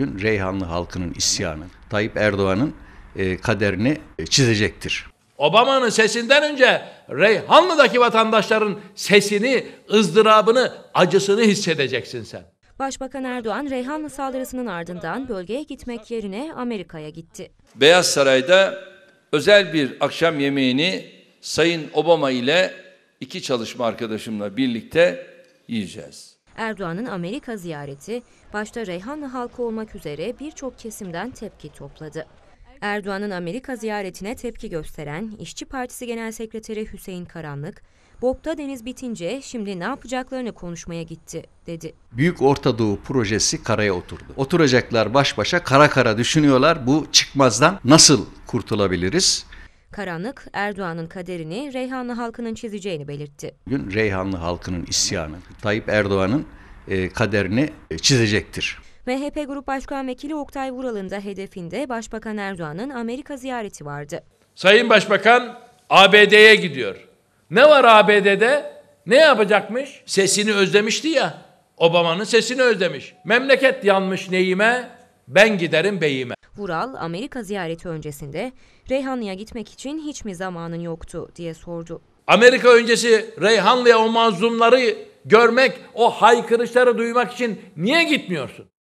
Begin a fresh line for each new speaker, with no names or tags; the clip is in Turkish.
gün Reyhanlı halkının isyanı, Tayyip Erdoğan'ın e, kaderini e, çizecektir. Obama'nın sesinden önce Reyhanlı'daki vatandaşların sesini,
ızdırabını, acısını hissedeceksin sen.
Başbakan Erdoğan Reyhanlı saldırısının ardından bölgeye gitmek yerine Amerika'ya gitti.
Beyaz Saray'da özel bir akşam yemeğini Sayın Obama ile iki çalışma arkadaşımla birlikte
yiyeceğiz.
Erdoğan'ın Amerika ziyareti başta Reyhanlı halkı olmak üzere birçok kesimden tepki topladı. Erdoğan'ın Amerika ziyaretine tepki gösteren İşçi Partisi Genel Sekreteri Hüseyin Karanlık, BOP'ta deniz bitince şimdi ne yapacaklarını konuşmaya gitti dedi.
Büyük Orta Doğu projesi karaya oturdu. Oturacaklar baş başa kara kara düşünüyorlar bu çıkmazdan nasıl kurtulabiliriz?
Karanlık Erdoğan'ın kaderini Reyhanlı halkının çizeceğini belirtti.
Bugün Reyhanlı halkının isyanı Tayyip Erdoğan'ın e, kaderini e, çizecektir.
MHP Grup Başkan Vekili Oktay Vural'ın da hedefinde Başbakan Erdoğan'ın Amerika ziyareti vardı.
Sayın
Başbakan ABD'ye gidiyor. Ne var ABD'de? Ne yapacakmış? Sesini özlemişti ya. Obama'nın sesini özlemiş. Memleket yanmış neyime? Ben giderim beyime.
Vural Amerika ziyareti öncesinde Reyhanlı'ya gitmek için hiç mi zamanın yoktu diye sordu.
Amerika öncesi Reyhanlı'ya o mazlumları görmek, o haykırışları duymak için niye gitmiyorsun?